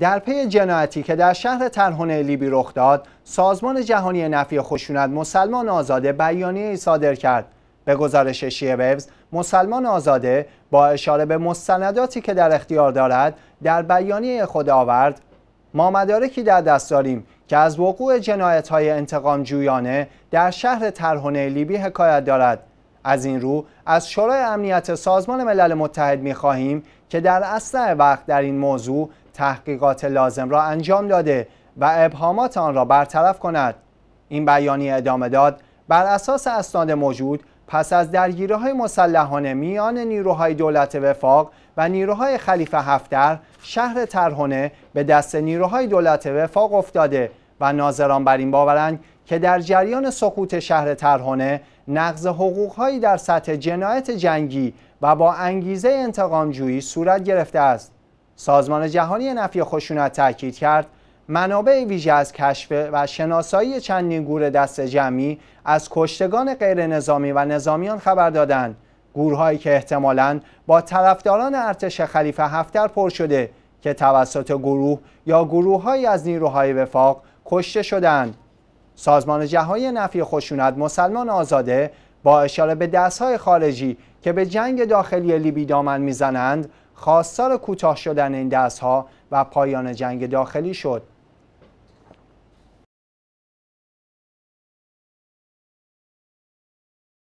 در پی جنایتی که در شهر ترهونه لیبی رخ داد سازمان جهانی نفی خشونت مسلمان آزاده بیانیه صادر کرد به گزارش شیعه ویوز مسلمان آزاده با اشاره به مستنداتی که در اختیار دارد در بیانیه خود آورد ما مدارکی در دست داریم که از وقوع جنایت های انتقام جویانه در شهر ترهونه لیبی حکایت دارد از این رو از شورای امنیت سازمان ملل متحد می خواهیم که در اسرع وقت در این موضوع تحقیقات لازم را انجام داده و ابهامات آن را برطرف کند این بیانیه ادامه داد بر اساس اسناد موجود پس از درگیری های مسلحانه میان نیروهای دولت وفاق و نیروهای خلیفه هفتر شهر ترهونه به دست نیروهای دولت وفاق افتاده و ناظران بر این باورند که در جریان سقوط شهر ترهانه نقض حقوقهایی در سطح جنایت جنگی و با انگیزه انتقامجویی صورت گرفته است سازمان جهانی نفی خشونت تاکید کرد منابع ویژه از کشف و شناسایی چندین گور دست جمعی از کشتگان غیر نظامی و نظامیان خبر دادند گورهایی که احتمالاً با طرفداران ارتش خلیفه هفتر پر شده که توسط گروه یا گروههایی از نیروهای وفاق کشته شدند. سازمان جهانی نفی خشونت مسلمان آزاده با اشاره به دستهای خارجی که به جنگ داخلی لیبی دامن میزنند خواستار کوتاه شدن این دستها و پایان جنگ داخلی شد